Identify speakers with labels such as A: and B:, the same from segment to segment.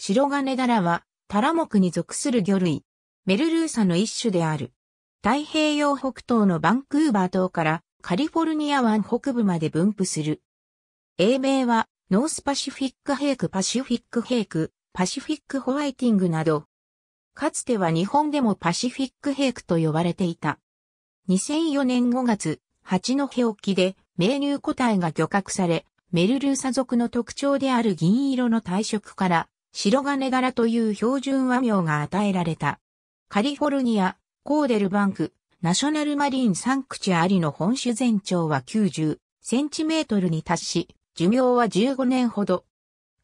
A: 白金ダラは、タラ目に属する魚類、メルルーサの一種である。太平洋北東のバンクーバー島からカリフォルニア湾北部まで分布する。英名は、ノースパシフィックヘイクパシフィックヘイク、パシフィックホワイティングなど、かつては日本でもパシフィックヘイクと呼ばれていた。2004年5月、八戸沖で、名乳個体が漁獲され、メルルーサ族の特徴である銀色の体色から、白金柄という標準和名が与えられた。カリフォルニア、コーデルバンク、ナショナルマリンサンクチュアリの本種全長は90センチメートルに達し、寿命は15年ほど。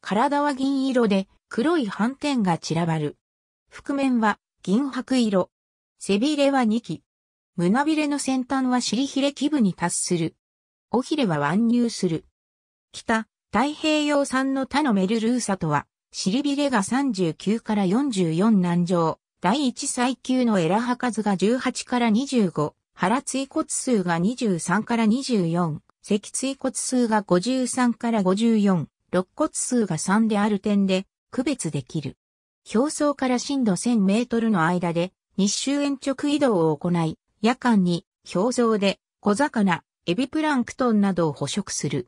A: 体は銀色で黒い斑点が散らばる。覆面は銀白色。背びれは2機。胸びれの先端は尻ひれ基部に達する。尾ひれは腕入する。北、太平洋産の他のメルルーサとは、尻びれが39から44難上、第1最級のエラハ数が18から25、腹椎骨数が23から24、脊椎骨数が53から54、肋骨数が3である点で区別できる。表層から深度1000メートルの間で日周延直移動を行い、夜間に表層で小魚、エビプランクトンなどを捕食する。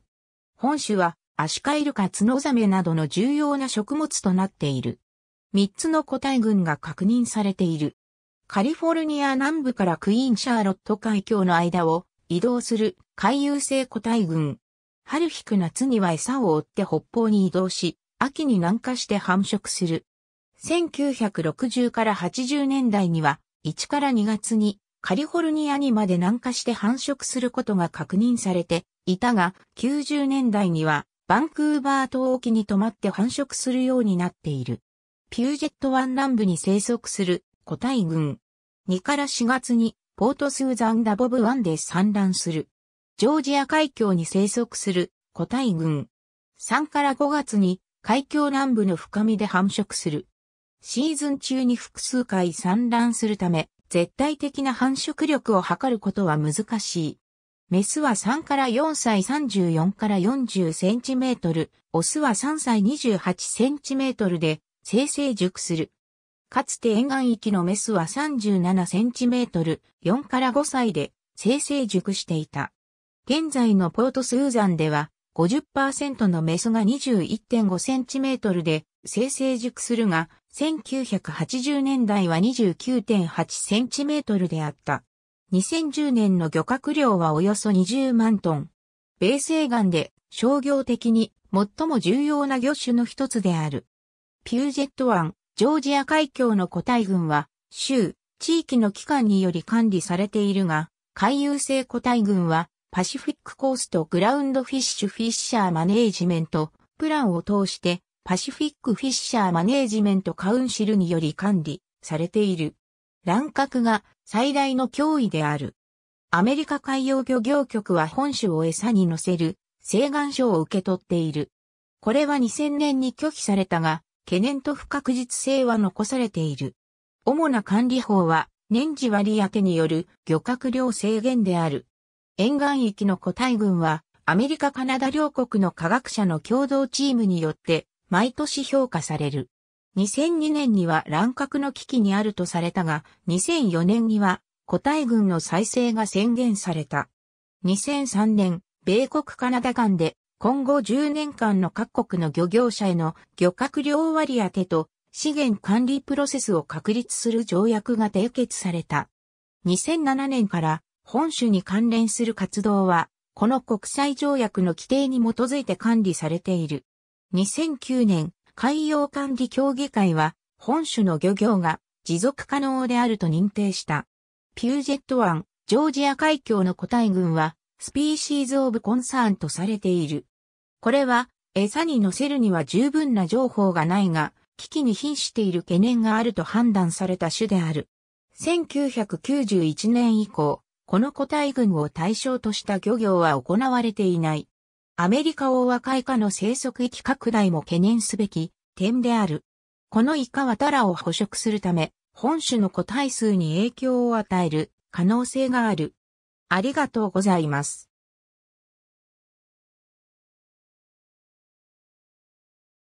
A: 本種はアシカイルカツノザメなどの重要な食物となっている。3つの個体群が確認されている。カリフォルニア南部からクイーンシャーロット海峡の間を移動する海遊性個体群。春引く夏には餌を追って北方に移動し、秋に南下して繁殖する。1960から80年代には1から2月にカリフォルニアにまで南下して繁殖することが確認されていたが、90年代にはバンクーバー島沖に泊まって繁殖するようになっている。ピュージェット湾南部に生息する個体群。2から4月にポートスーザンダボブ湾で産卵する。ジョージア海峡に生息する個体群。3から5月に海峡南部の深みで繁殖する。シーズン中に複数回産卵するため、絶対的な繁殖力を測ることは難しい。メスは3から4歳34から40センチメートル、オスは3歳28センチメートルで生成熟する。かつて沿岸域のメスは37センチメートル、4から5歳で生成熟していた。現在のポートスーザンでは50%のメスが21.5センチメートルで生成熟するが、1980年代は29.8センチメートルであった。2010年の漁獲量はおよそ20万トン。米西岸で商業的に最も重要な魚種の一つである。ピュージェット湾、ジョージア海峡の個体群は、州、地域の機関により管理されているが、海遊性個体群は、パシフィックコーストグラウンドフィッシュフィッシャーマネージメント、プランを通して、パシフィックフィッシャーマネージメントカウンシルにより管理されている。乱獲が最大の脅威である。アメリカ海洋漁業局は本種を餌に乗せる請願書を受け取っている。これは2000年に拒否されたが、懸念と不確実性は残されている。主な管理法は、年次割当による漁獲量制限である。沿岸域の個体群は、アメリカ・カナダ両国の科学者の共同チームによって、毎年評価される。2002年には乱獲の危機にあるとされたが、2004年には個体群の再生が宣言された。2003年、米国カナダ間で今後10年間の各国の漁業者への漁獲量割当と資源管理プロセスを確立する条約が締結された。2007年から本種に関連する活動は、この国際条約の規定に基づいて管理されている。2009年、海洋管理協議会は、本種の漁業が持続可能であると認定した。ピュージェット湾、ジョージア海峡の個体群は、スピーシーズ・オブ・コンサーンとされている。これは、餌に乗せるには十分な情報がないが、危機に瀕している懸念があると判断された種である。1991年以降、この個体群を対象とした漁業は行われていない。アメリカオオアカイカの生息域拡大も懸念すべき点である。このイカはタラを捕食するため、本種の個体数に影響を与える可能性がある。ありがとうございます。